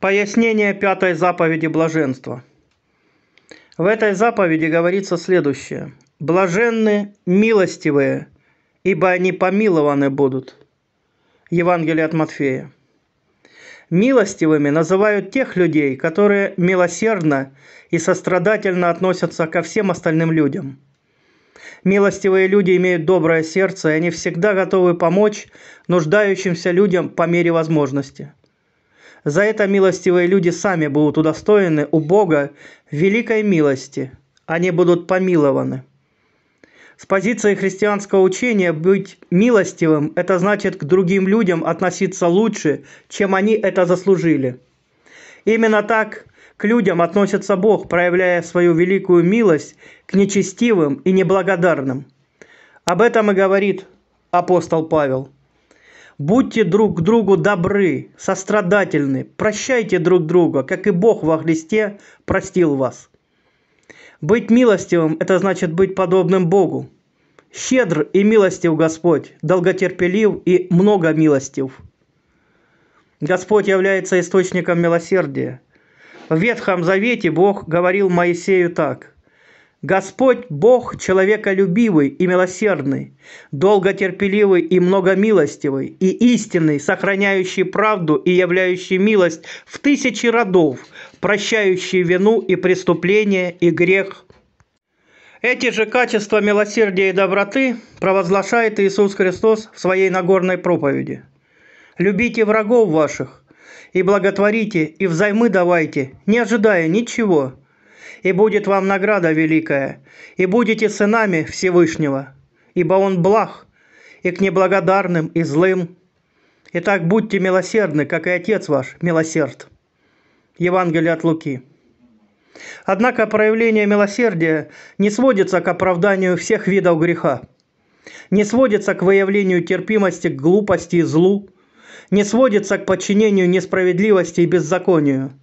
Пояснение пятой заповеди блаженства. В этой заповеди говорится следующее. «Блаженны милостивые, ибо они помилованы будут». Евангелие от Матфея. Милостивыми называют тех людей, которые милосердно и сострадательно относятся ко всем остальным людям. Милостивые люди имеют доброе сердце, и они всегда готовы помочь нуждающимся людям по мере возможности – за это милостивые люди сами будут удостоены у Бога великой милости. Они будут помилованы. С позиции христианского учения быть милостивым – это значит к другим людям относиться лучше, чем они это заслужили. Именно так к людям относится Бог, проявляя свою великую милость к нечестивым и неблагодарным. Об этом и говорит апостол Павел – Будьте друг к другу добры, сострадательны, прощайте друг друга, как и Бог во Христе простил вас. Быть милостивым – это значит быть подобным Богу. Щедр и милостив Господь, долготерпелив и много милостив. Господь является источником милосердия. В Ветхом Завете Бог говорил Моисею так – Господь Бог человеколюбивый и милосердный, долготерпеливый и многомилостивый, и истинный, сохраняющий правду и являющий милость в тысячи родов, прощающий вину и преступление и грех. Эти же качества милосердия и доброты провозглашает Иисус Христос в своей Нагорной проповеди. «Любите врагов ваших, и благотворите, и взаймы давайте, не ожидая ничего, и будет вам награда великая, и будете сынами Всевышнего, ибо Он благ и к неблагодарным и злым. Итак, будьте милосердны, как и Отец ваш милосерд». Евангелие от Луки. Однако проявление милосердия не сводится к оправданию всех видов греха, не сводится к выявлению терпимости к глупости и злу, не сводится к подчинению несправедливости и беззаконию –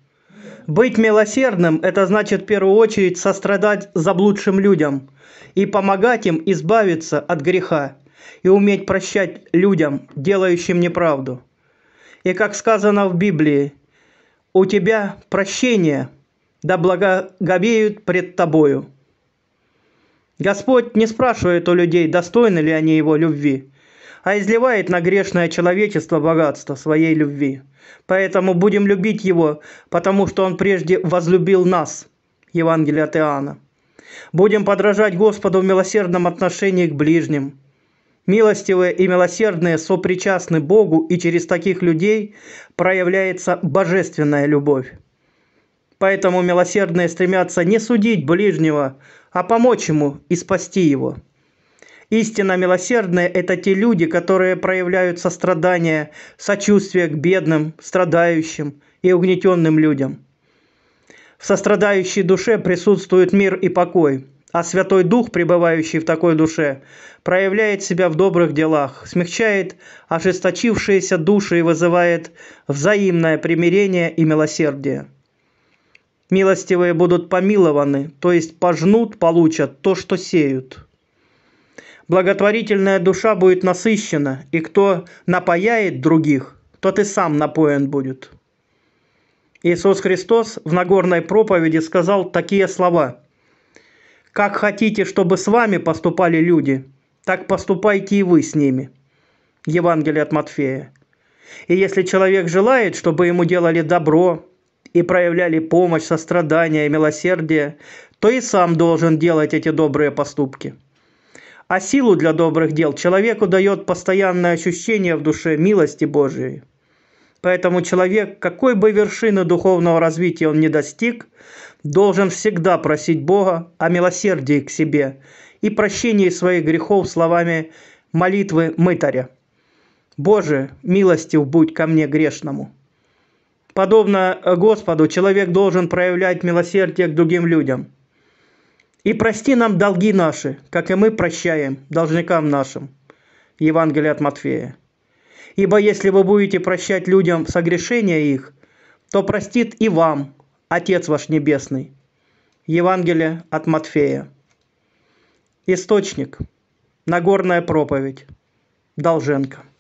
быть милосердным – это значит в первую очередь сострадать заблудшим людям и помогать им избавиться от греха и уметь прощать людям, делающим неправду. И как сказано в Библии, «У тебя прощение, да благоговеют пред тобою». Господь не спрашивает у людей, достойны ли они его любви, а изливает на грешное человечество богатство своей любви – Поэтому будем любить Его, потому что Он прежде возлюбил нас. Евангелие от Иоанна. Будем подражать Господу в милосердном отношении к ближним. Милостивые и милосердные сопричастны Богу, и через таких людей проявляется божественная любовь. Поэтому милосердные стремятся не судить ближнего, а помочь ему и спасти его. Истинно милосердные – это те люди, которые проявляют сострадание, сочувствие к бедным, страдающим и угнетенным людям. В сострадающей душе присутствует мир и покой, а Святой Дух, пребывающий в такой душе, проявляет себя в добрых делах, смягчает ожесточившиеся души и вызывает взаимное примирение и милосердие. Милостивые будут помилованы, то есть пожнут, получат то, что сеют – благотворительная душа будет насыщена, и кто напояет других, тот и сам напоен будет. Иисус Христос в Нагорной проповеди сказал такие слова. «Как хотите, чтобы с вами поступали люди, так поступайте и вы с ними». Евангелие от Матфея. И если человек желает, чтобы ему делали добро и проявляли помощь, сострадание и милосердие, то и сам должен делать эти добрые поступки – а силу для добрых дел человеку дает постоянное ощущение в душе милости Божией. Поэтому человек, какой бы вершины духовного развития он не достиг, должен всегда просить Бога о милосердии к себе и прощении своих грехов словами молитвы мытаря. «Боже, милостив будь ко мне грешному». Подобно Господу, человек должен проявлять милосердие к другим людям – и прости нам долги наши, как и мы прощаем должникам нашим. Евангелие от Матфея. Ибо если вы будете прощать людям согрешения их, то простит и вам Отец ваш Небесный. Евангелие от Матфея. Источник. Нагорная проповедь. Долженко.